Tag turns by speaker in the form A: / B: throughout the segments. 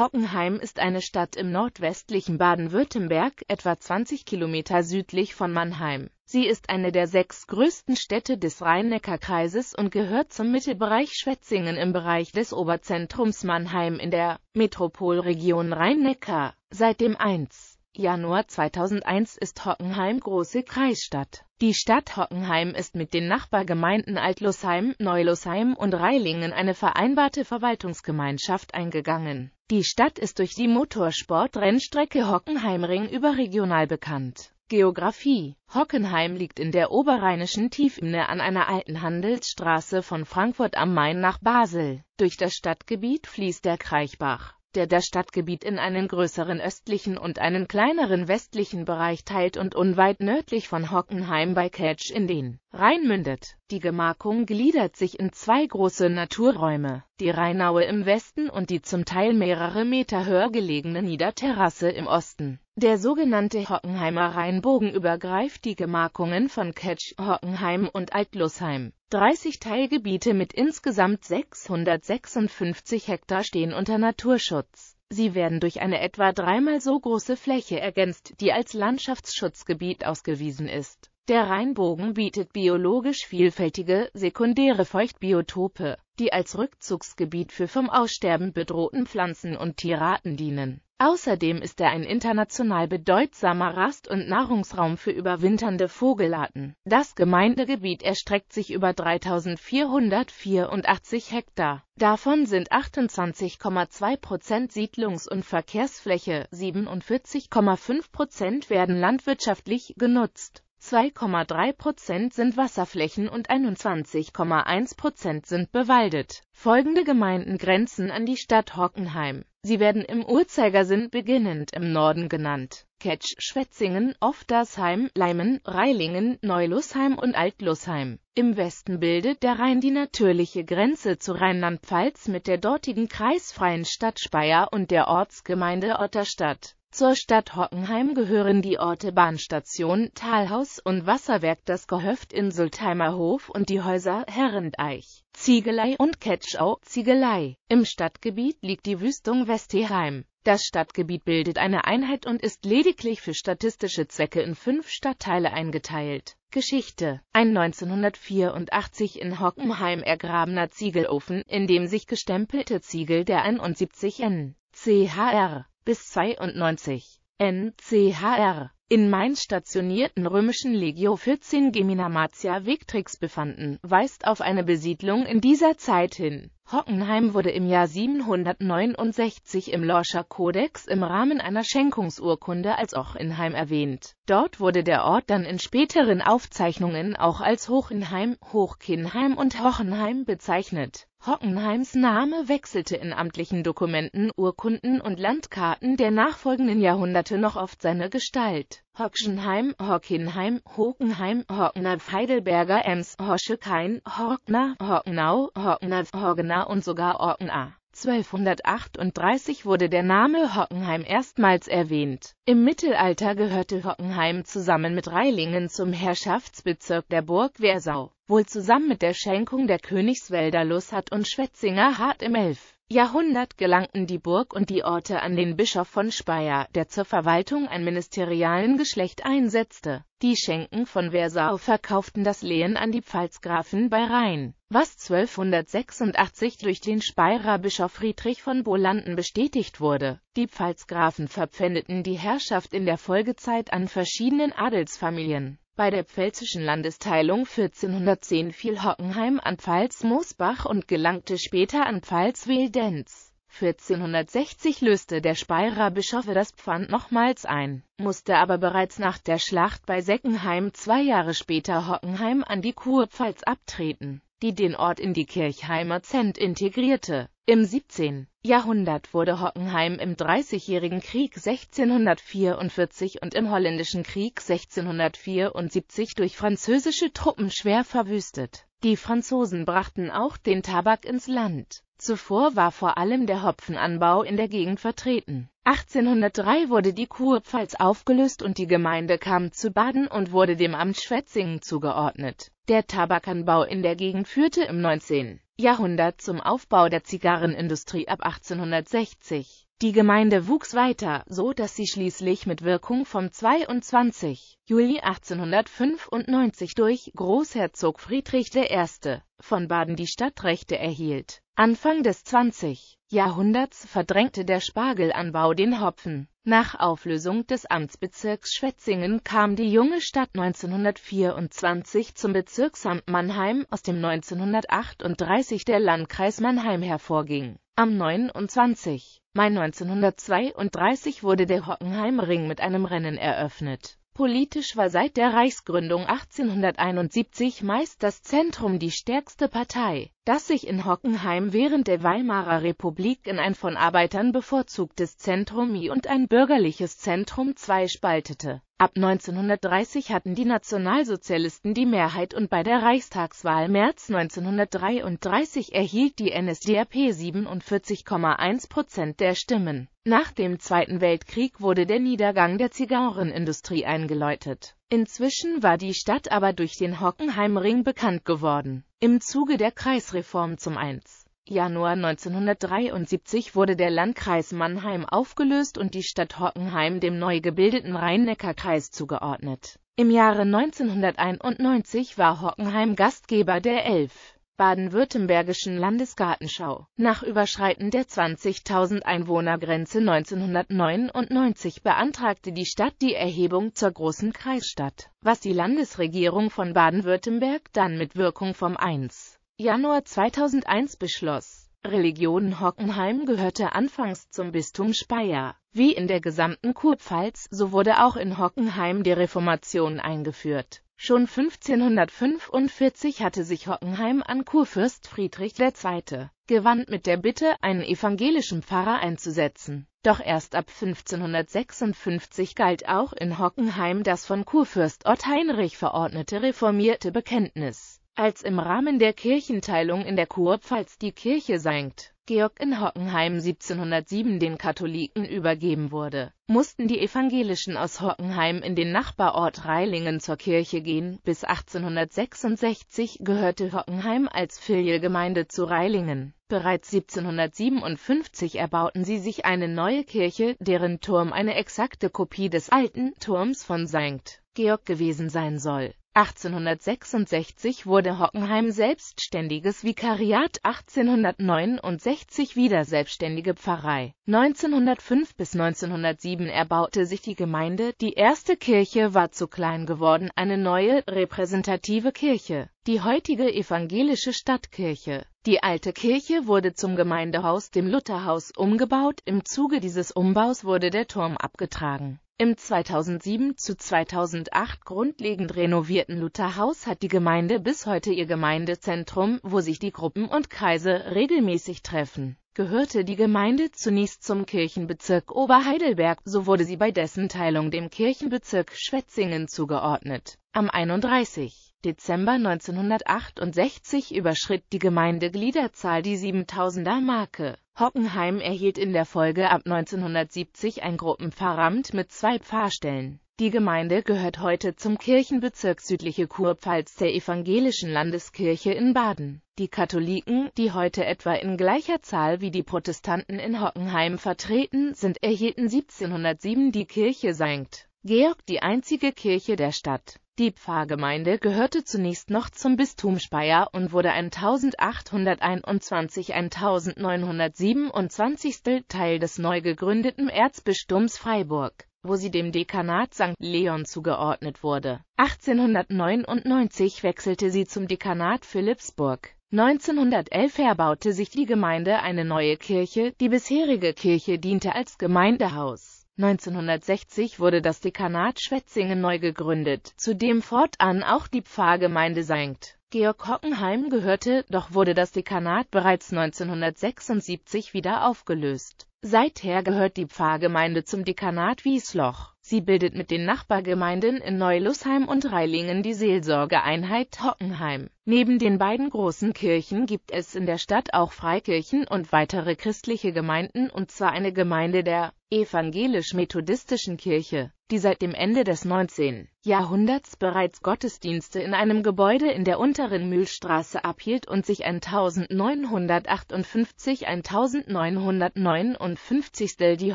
A: Hockenheim ist eine Stadt im nordwestlichen Baden-Württemberg, etwa 20 Kilometer südlich von Mannheim. Sie ist eine der sechs größten Städte des Rhein-Neckar-Kreises und gehört zum Mittelbereich Schwetzingen im Bereich des Oberzentrums Mannheim in der Metropolregion Rhein-Neckar. Seit dem 1. Januar 2001 ist Hockenheim große Kreisstadt. Die Stadt Hockenheim ist mit den Nachbargemeinden Altlosheim, Neulosheim und Reilingen eine vereinbarte Verwaltungsgemeinschaft eingegangen. Die Stadt ist durch die Motorsport-Rennstrecke Hockenheimring überregional bekannt. Geografie Hockenheim liegt in der oberrheinischen Tiefebene an einer alten Handelsstraße von Frankfurt am Main nach Basel. Durch das Stadtgebiet fließt der Kraichbach der das Stadtgebiet in einen größeren östlichen und einen kleineren westlichen Bereich teilt und unweit nördlich von Hockenheim bei Ketsch in den Rhein mündet die Gemarkung gliedert sich in zwei große Naturräume, die Rheinaue im Westen und die zum Teil mehrere Meter höher gelegene Niederterrasse im Osten. Der sogenannte Hockenheimer Rheinbogen übergreift die Gemarkungen von Ketsch, Hockenheim und Altlusheim. 30 Teilgebiete mit insgesamt 656 Hektar stehen unter Naturschutz. Sie werden durch eine etwa dreimal so große Fläche ergänzt, die als Landschaftsschutzgebiet ausgewiesen ist. Der Rheinbogen bietet biologisch vielfältige, sekundäre Feuchtbiotope, die als Rückzugsgebiet für vom Aussterben bedrohten Pflanzen und Tierarten dienen. Außerdem ist er ein international bedeutsamer Rast- und Nahrungsraum für überwinternde Vogelarten. Das Gemeindegebiet erstreckt sich über 3484 Hektar. Davon sind 28,2 Prozent Siedlungs- und Verkehrsfläche, 47,5 Prozent werden landwirtschaftlich genutzt. 2,3 Prozent sind Wasserflächen und 21,1 Prozent sind bewaldet. Folgende Gemeinden grenzen an die Stadt Hockenheim. Sie werden im Uhrzeigersinn beginnend im Norden genannt. Ketsch, Schwetzingen, Oftersheim, Leimen, Reilingen, Neulusheim und Altlusheim. Im Westen bildet der Rhein die natürliche Grenze zu Rheinland-Pfalz mit der dortigen kreisfreien Stadt Speyer und der Ortsgemeinde Otterstadt. Zur Stadt Hockenheim gehören die Orte Bahnstation, Talhaus und Wasserwerk, das Gehöft Insultheimer Hof und die Häuser Herrendeich, Ziegelei und Ketschau, Ziegelei. Im Stadtgebiet liegt die Wüstung Westheheim. Das Stadtgebiet bildet eine Einheit und ist lediglich für statistische Zwecke in fünf Stadtteile eingeteilt. Geschichte Ein 1984 in Hockenheim ergrabener Ziegelofen, in dem sich gestempelte Ziegel der 71 N. CHR bis 92 NCHR in Mainz stationierten römischen Legio 14 Gemina Martia Victrix befanden, weist auf eine Besiedlung in dieser Zeit hin Hockenheim wurde im Jahr 769 im Lorscher Kodex im Rahmen einer Schenkungsurkunde als Ochenheim erwähnt. Dort wurde der Ort dann in späteren Aufzeichnungen auch als Hochenheim, Hochkinheim und Hochenheim bezeichnet. Hockenheims Name wechselte in amtlichen Dokumenten, Urkunden und Landkarten der nachfolgenden Jahrhunderte noch oft seine Gestalt Hockenheim, Hockenheim, Hockenheim, Hockenheim, Heidelberger Ems, Hoschekein, Horkner, Hockenau, Hockener, Horgener und sogar Orkena. 1238 wurde der Name Hockenheim erstmals erwähnt. Im Mittelalter gehörte Hockenheim zusammen mit Reilingen zum Herrschaftsbezirk der Burg Wersau, wohl zusammen mit der Schenkung der Königswälder Lussat und Schwetzinger Hart im 11. Jahrhundert gelangten die Burg und die Orte an den Bischof von Speyer, der zur Verwaltung ein ministerialen Geschlecht einsetzte. Die Schenken von Versau verkauften das Lehen an die Pfalzgrafen bei Rhein, was 1286 durch den Speyerer Bischof Friedrich von Bolanden bestätigt wurde. Die Pfalzgrafen verpfändeten die Herrschaft in der Folgezeit an verschiedenen Adelsfamilien bei der pfälzischen Landesteilung 1410 fiel Hockenheim an Pfalz-Mosbach und gelangte später an Pfalz-Veldenz. 1460 löste der Speyerer Bischofe das Pfand nochmals ein, musste aber bereits nach der Schlacht bei Seckenheim zwei Jahre später Hockenheim an die Kurpfalz abtreten die den Ort in die Kirchheimer Zent integrierte. Im 17. Jahrhundert wurde Hockenheim im Dreißigjährigen Krieg 1644 und im Holländischen Krieg 1674 durch französische Truppen schwer verwüstet. Die Franzosen brachten auch den Tabak ins Land. Zuvor war vor allem der Hopfenanbau in der Gegend vertreten. 1803 wurde die Kurpfalz aufgelöst und die Gemeinde kam zu Baden und wurde dem Amt Schwetzingen zugeordnet. Der Tabakanbau in der Gegend führte im 19. Jahrhundert zum Aufbau der Zigarrenindustrie ab 1860 die Gemeinde wuchs weiter, so dass sie schließlich mit Wirkung vom 22. Juli 1895 durch Großherzog Friedrich I. von Baden die Stadtrechte erhielt. Anfang des 20. Jahrhunderts verdrängte der Spargelanbau den Hopfen. Nach Auflösung des Amtsbezirks Schwetzingen kam die junge Stadt 1924 zum Bezirksamt Mannheim, aus dem 1938 der Landkreis Mannheim hervorging. Am 29. Mai 1932 wurde der Hockenheimring mit einem Rennen eröffnet. Politisch war seit der Reichsgründung 1871 meist das Zentrum die stärkste Partei das sich in Hockenheim während der Weimarer Republik in ein von Arbeitern bevorzugtes Zentrum I und ein bürgerliches Zentrum II spaltete. Ab 1930 hatten die Nationalsozialisten die Mehrheit und bei der Reichstagswahl März 1933 erhielt die NSDAP 47,1 Prozent der Stimmen. Nach dem Zweiten Weltkrieg wurde der Niedergang der Zigarrenindustrie eingeläutet Inzwischen war die Stadt aber durch den Hockenheimring bekannt geworden. Im Zuge der Kreisreform zum 1. Januar 1973 wurde der Landkreis Mannheim aufgelöst und die Stadt Hockenheim dem neu gebildeten Rhein-Neckar-Kreis zugeordnet. Im Jahre 1991 war Hockenheim Gastgeber der elf baden-württembergischen Landesgartenschau. Nach Überschreiten der 20.000 Einwohnergrenze 1999 beantragte die Stadt die Erhebung zur großen Kreisstadt, was die Landesregierung von Baden-Württemberg dann mit Wirkung vom 1. Januar 2001 beschloss. Religion Hockenheim gehörte anfangs zum Bistum Speyer. Wie in der gesamten Kurpfalz, so wurde auch in Hockenheim die Reformation eingeführt Schon 1545 hatte sich Hockenheim an Kurfürst Friedrich II. gewandt mit der Bitte, einen evangelischen Pfarrer einzusetzen. Doch erst ab 1556 galt auch in Hockenheim das von Kurfürst Ott Heinrich verordnete reformierte Bekenntnis. Als im Rahmen der Kirchenteilung in der Kurpfalz die Kirche sank, Georg in Hockenheim 1707 den Katholiken übergeben wurde, mussten die Evangelischen aus Hockenheim in den Nachbarort Railingen zur Kirche gehen, bis 1866 gehörte Hockenheim als Filialgemeinde zu Railingen. Bereits 1757 erbauten sie sich eine neue Kirche, deren Turm eine exakte Kopie des alten Turms von St. Georg gewesen sein soll 1866 wurde Hockenheim selbstständiges Vikariat, 1869 wieder selbstständige Pfarrei. 1905 bis 1907 erbaute sich die Gemeinde, die erste Kirche war zu klein geworden, eine neue, repräsentative Kirche, die heutige evangelische Stadtkirche. Die alte Kirche wurde zum Gemeindehaus, dem Lutherhaus, umgebaut, im Zuge dieses Umbaus wurde der Turm abgetragen. Im 2007 zu 2008 grundlegend renovierten Lutherhaus hat die Gemeinde bis heute ihr Gemeindezentrum, wo sich die Gruppen und Kreise regelmäßig treffen. Gehörte die Gemeinde zunächst zum Kirchenbezirk Oberheidelberg, so wurde sie bei dessen Teilung dem Kirchenbezirk Schwetzingen zugeordnet. Am 31. Dezember 1968 überschritt die Gemeindegliederzahl die 7000er-Marke. Hockenheim erhielt in der Folge ab 1970 ein Gruppenpfarramt mit zwei Pfarrstellen. Die Gemeinde gehört heute zum Kirchenbezirk Südliche Kurpfalz der Evangelischen Landeskirche in Baden. Die Katholiken, die heute etwa in gleicher Zahl wie die Protestanten in Hockenheim vertreten sind, erhielten 1707 die Kirche St. Georg, die einzige Kirche der Stadt. Die Pfarrgemeinde gehörte zunächst noch zum Bistum Speyer und wurde 1821-1927. Teil des neu gegründeten Erzbistums Freiburg, wo sie dem Dekanat St. Leon zugeordnet wurde. 1899 wechselte sie zum Dekanat Philippsburg. 1911 erbaute sich die Gemeinde eine neue Kirche, die bisherige Kirche diente als Gemeindehaus. 1960 wurde das Dekanat Schwetzingen neu gegründet, zu dem fortan auch die Pfarrgemeinde Sankt Georg Hockenheim gehörte, doch wurde das Dekanat bereits 1976 wieder aufgelöst. Seither gehört die Pfarrgemeinde zum Dekanat Wiesloch. Sie bildet mit den Nachbargemeinden in Neulußheim und Reilingen die Seelsorgeeinheit Hockenheim. Neben den beiden großen Kirchen gibt es in der Stadt auch Freikirchen und weitere christliche Gemeinden und zwar eine Gemeinde der evangelisch-methodistischen Kirche, die seit dem Ende des 19. Jahrhunderts bereits Gottesdienste in einem Gebäude in der unteren Mühlstraße abhielt und sich 1958 1959. die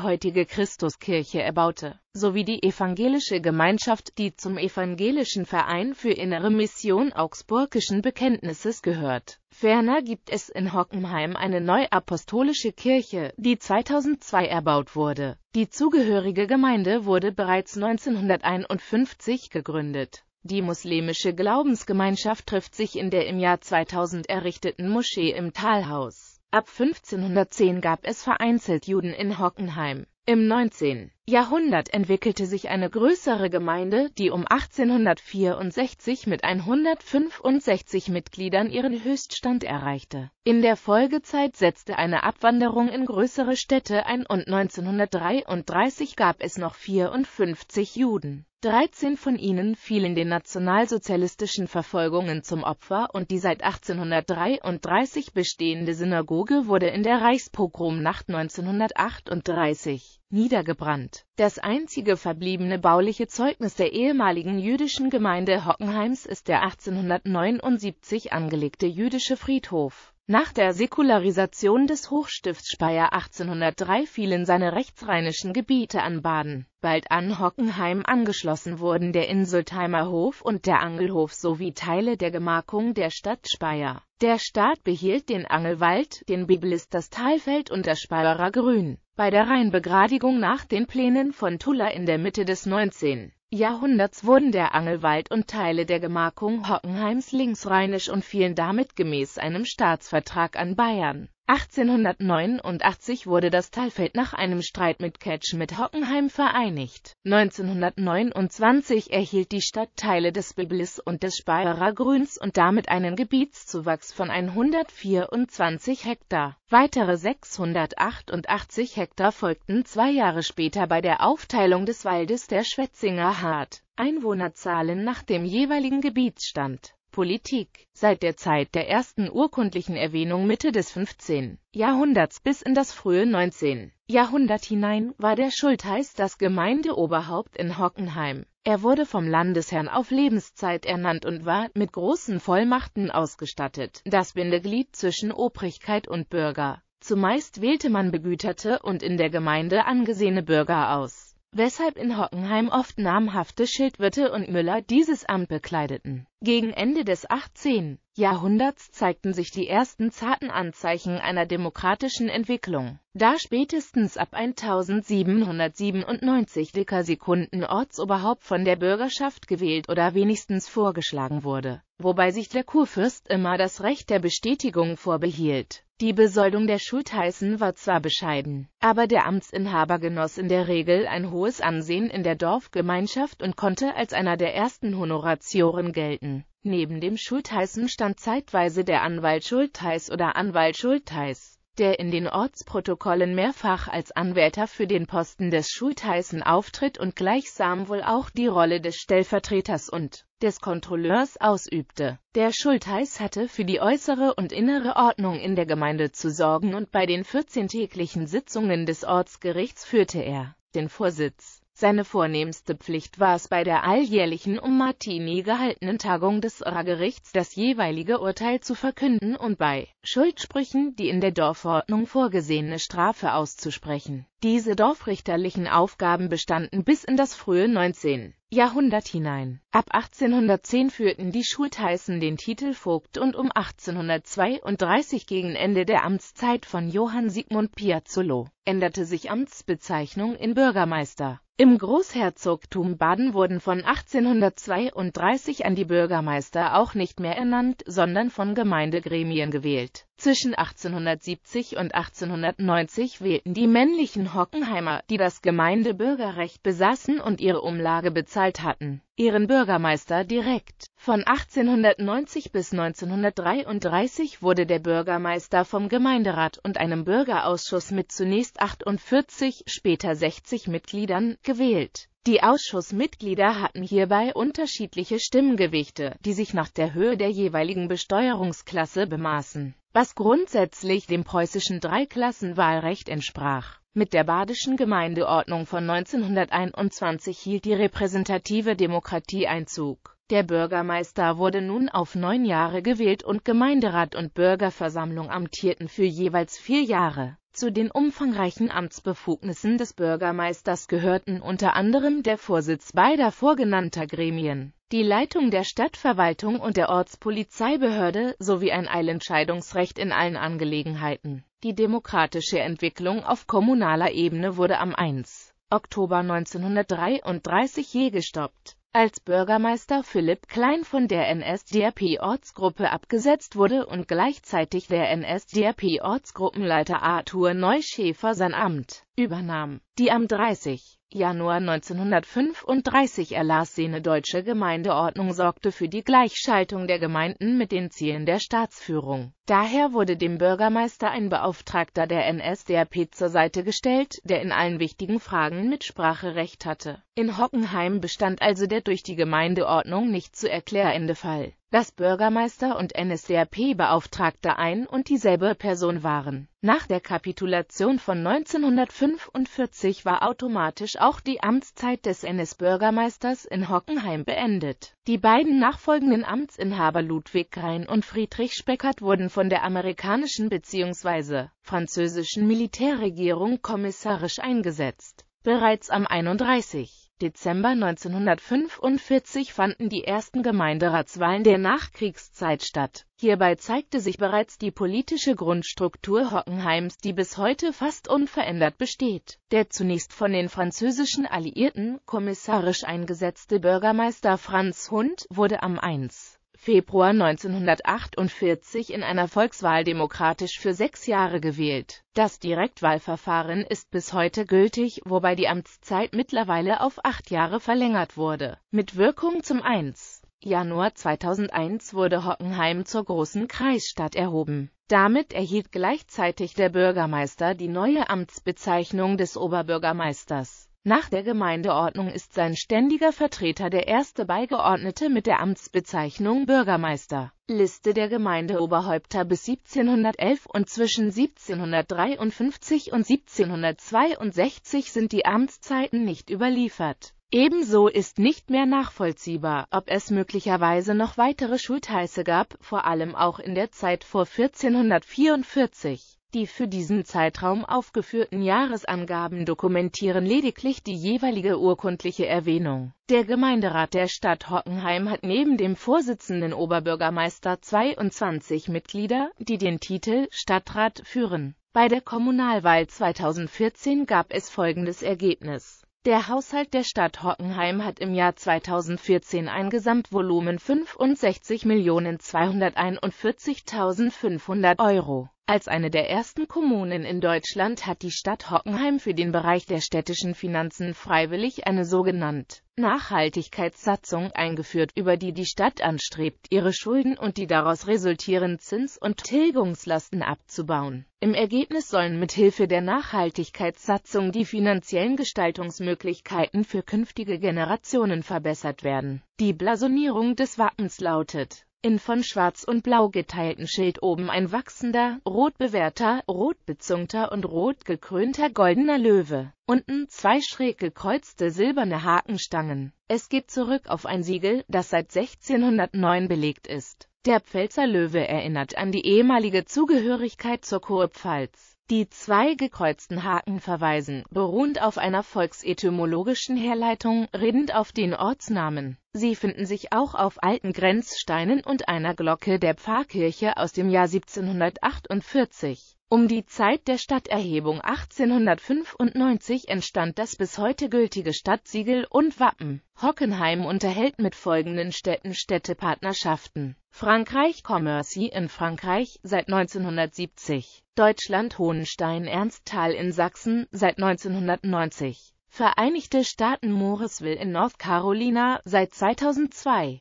A: heutige Christuskirche erbaute, sowie die evangelische Gemeinschaft, die zum Evangelischen Verein für Innere Mission Augsburgischen katholischen Bekenntnisses gehört. Ferner gibt es in Hockenheim eine neuapostolische Kirche, die 2002 erbaut wurde. Die zugehörige Gemeinde wurde bereits 1951 gegründet. Die muslimische Glaubensgemeinschaft trifft sich in der im Jahr 2000 errichteten Moschee im Talhaus. Ab 1510 gab es vereinzelt Juden in Hockenheim. Im 19. Jahrhundert entwickelte sich eine größere Gemeinde, die um 1864 mit 165 Mitgliedern ihren Höchststand erreichte. In der Folgezeit setzte eine Abwanderung in größere Städte ein und 1933 gab es noch 54 Juden. 13 von ihnen fielen den nationalsozialistischen Verfolgungen zum Opfer und die seit 1833 bestehende Synagoge wurde in der Reichspogromnacht 1938 niedergebrannt. Das einzige verbliebene bauliche Zeugnis der ehemaligen jüdischen Gemeinde Hockenheims ist der 1879 angelegte jüdische Friedhof nach der Säkularisation des Hochstifts Speyer 1803 fielen seine rechtsrheinischen Gebiete an Baden, bald an Hockenheim angeschlossen wurden der Insultheimer Hof und der Angelhof sowie Teile der Gemarkung der Stadt Speyer. Der Staat behielt den Angelwald, den Biblis das Talfeld und das Speyerer Grün. Bei der Rheinbegradigung nach den Plänen von Tuller in der Mitte des 19. Jahrhunderts wurden der Angelwald und Teile der Gemarkung Hockenheims linksrheinisch und fielen damit gemäß einem Staatsvertrag an Bayern 1889 wurde das Teilfeld nach einem Streit mit Ketsch mit Hockenheim vereinigt. 1929 erhielt die Stadt Teile des Biblis und des Speyerer Grüns und damit einen Gebietszuwachs von 124 Hektar. Weitere 688 Hektar folgten zwei Jahre später bei der Aufteilung des Waldes der Schwetzinger Hart. Einwohnerzahlen nach dem jeweiligen Gebietsstand. Politik. Seit der Zeit der ersten urkundlichen Erwähnung Mitte des 15. Jahrhunderts bis in das frühe 19. Jahrhundert hinein war der Schultheiß das Gemeindeoberhaupt in Hockenheim. Er wurde vom Landesherrn auf Lebenszeit ernannt und war mit großen Vollmachten ausgestattet, das Bindeglied zwischen Obrigkeit und Bürger. Zumeist wählte man begüterte und in der Gemeinde angesehene Bürger aus weshalb in Hockenheim oft namhafte Schildwirte und Müller dieses Amt bekleideten. Gegen Ende des 18. Jahrhunderts zeigten sich die ersten zarten Anzeichen einer demokratischen Entwicklung, da spätestens ab 1797 Dicker Sekunden Ortsoberhaupt von der Bürgerschaft gewählt oder wenigstens vorgeschlagen wurde, wobei sich der Kurfürst immer das Recht der Bestätigung vorbehielt die Besoldung der Schultheißen war zwar bescheiden, aber der Amtsinhaber genoss in der Regel ein hohes Ansehen in der Dorfgemeinschaft und konnte als einer der ersten Honoratioren gelten. Neben dem Schultheißen stand zeitweise der Anwalt Schultheiß oder Anwalt Schultheiß der in den Ortsprotokollen mehrfach als Anwärter für den Posten des Schultheißen auftritt und gleichsam wohl auch die Rolle des Stellvertreters und des Kontrolleurs ausübte. Der Schultheiß hatte für die äußere und innere Ordnung in der Gemeinde zu sorgen und bei den 14 täglichen Sitzungen des Ortsgerichts führte er den Vorsitz. Seine vornehmste Pflicht war es bei der alljährlichen um Martini gehaltenen Tagung des Irrgerichts das jeweilige Urteil zu verkünden und bei Schuldsprüchen die in der Dorfordnung vorgesehene Strafe auszusprechen diese dorfrichterlichen Aufgaben bestanden bis in das frühe 19. Jahrhundert hinein. Ab 1810 führten die Schultheißen den Titel Vogt und um 1832 gegen Ende der Amtszeit von Johann Sigmund Piazzolo änderte sich Amtsbezeichnung in Bürgermeister. Im Großherzogtum Baden wurden von 1832 an die Bürgermeister auch nicht mehr ernannt, sondern von Gemeindegremien gewählt. Zwischen 1870 und 1890 wählten die männlichen Hockenheimer, die das Gemeindebürgerrecht besaßen und ihre Umlage bezahlt hatten, ihren Bürgermeister direkt. Von 1890 bis 1933 wurde der Bürgermeister vom Gemeinderat und einem Bürgerausschuss mit zunächst 48, später 60 Mitgliedern gewählt. Die Ausschussmitglieder hatten hierbei unterschiedliche Stimmgewichte, die sich nach der Höhe der jeweiligen Besteuerungsklasse bemaßen was grundsätzlich dem preußischen Dreiklassenwahlrecht entsprach. Mit der Badischen Gemeindeordnung von 1921 hielt die repräsentative Demokratie Einzug. Der Bürgermeister wurde nun auf neun Jahre gewählt und Gemeinderat und Bürgerversammlung amtierten für jeweils vier Jahre. Zu den umfangreichen Amtsbefugnissen des Bürgermeisters gehörten unter anderem der Vorsitz beider vorgenannter Gremien, die Leitung der Stadtverwaltung und der Ortspolizeibehörde sowie ein Eilentscheidungsrecht in allen Angelegenheiten. Die demokratische Entwicklung auf kommunaler Ebene wurde am 1. Oktober 1933 je gestoppt als Bürgermeister Philipp Klein von der NSDAP-Ortsgruppe abgesetzt wurde und gleichzeitig der NSDAP-Ortsgruppenleiter Arthur Neuschäfer sein Amt übernahm. Die am 30. Januar 1935 erlassene deutsche Gemeindeordnung sorgte für die Gleichschaltung der Gemeinden mit den Zielen der Staatsführung. Daher wurde dem Bürgermeister ein Beauftragter der NSDAP zur Seite gestellt, der in allen wichtigen Fragen Mitspracherecht hatte in Hockenheim bestand also der durch die Gemeindeordnung nicht zu erklärende Fall, dass Bürgermeister und NSDAP-Beauftragter ein und dieselbe Person waren. Nach der Kapitulation von 1945 war automatisch auch die Amtszeit des NS-Bürgermeisters in Hockenheim beendet. Die beiden nachfolgenden Amtsinhaber Ludwig Rhein und Friedrich Speckert wurden von der amerikanischen bzw. französischen Militärregierung kommissarisch eingesetzt. Bereits am 31. Dezember 1945 fanden die ersten Gemeinderatswahlen der Nachkriegszeit statt. Hierbei zeigte sich bereits die politische Grundstruktur Hockenheims, die bis heute fast unverändert besteht. Der zunächst von den französischen Alliierten kommissarisch eingesetzte Bürgermeister Franz Hund wurde am 1. Februar 1948 in einer Volkswahl demokratisch für sechs Jahre gewählt. Das Direktwahlverfahren ist bis heute gültig, wobei die Amtszeit mittlerweile auf acht Jahre verlängert wurde. Mit Wirkung zum 1. Januar 2001 wurde Hockenheim zur großen Kreisstadt erhoben. Damit erhielt gleichzeitig der Bürgermeister die neue Amtsbezeichnung des Oberbürgermeisters. Nach der Gemeindeordnung ist sein ständiger Vertreter der erste Beigeordnete mit der Amtsbezeichnung Bürgermeister. Liste der Gemeindeoberhäupter bis 1711 und zwischen 1753 und 1762 sind die Amtszeiten nicht überliefert. Ebenso ist nicht mehr nachvollziehbar, ob es möglicherweise noch weitere Schultheiße gab, vor allem auch in der Zeit vor 1444. Die für diesen Zeitraum aufgeführten Jahresangaben dokumentieren lediglich die jeweilige urkundliche Erwähnung. Der Gemeinderat der Stadt Hockenheim hat neben dem Vorsitzenden Oberbürgermeister 22 Mitglieder, die den Titel Stadtrat führen. Bei der Kommunalwahl 2014 gab es folgendes Ergebnis. Der Haushalt der Stadt Hockenheim hat im Jahr 2014 ein Gesamtvolumen 65.241.500 Euro. Als eine der ersten Kommunen in Deutschland hat die Stadt Hockenheim für den Bereich der städtischen Finanzen freiwillig eine sogenannte Nachhaltigkeitssatzung eingeführt, über die die Stadt anstrebt, ihre Schulden und die daraus resultierenden Zins- und Tilgungslasten abzubauen. Im Ergebnis sollen mithilfe der Nachhaltigkeitssatzung die finanziellen Gestaltungsmöglichkeiten für künftige Generationen verbessert werden. Die Blasonierung des Wappens lautet in von schwarz und blau geteilten Schild oben ein wachsender, rotbewehrter, rotbezungter und rot gekrönter goldener Löwe. Unten zwei schräg gekreuzte silberne Hakenstangen. Es geht zurück auf ein Siegel, das seit 1609 belegt ist. Der Pfälzer Löwe erinnert an die ehemalige Zugehörigkeit zur Kurpfalz. Die zwei gekreuzten Haken verweisen, beruhend auf einer volksetymologischen Herleitung, redend auf den Ortsnamen. Sie finden sich auch auf alten Grenzsteinen und einer Glocke der Pfarrkirche aus dem Jahr 1748. Um die Zeit der Stadterhebung 1895 entstand das bis heute gültige Stadtsiegel und Wappen. Hockenheim unterhält mit folgenden Städten Städtepartnerschaften Frankreich Commercy in Frankreich seit 1970, Deutschland Hohenstein-Ernsttal in Sachsen seit 1990, Vereinigte Staaten Mooresville in North Carolina seit 2002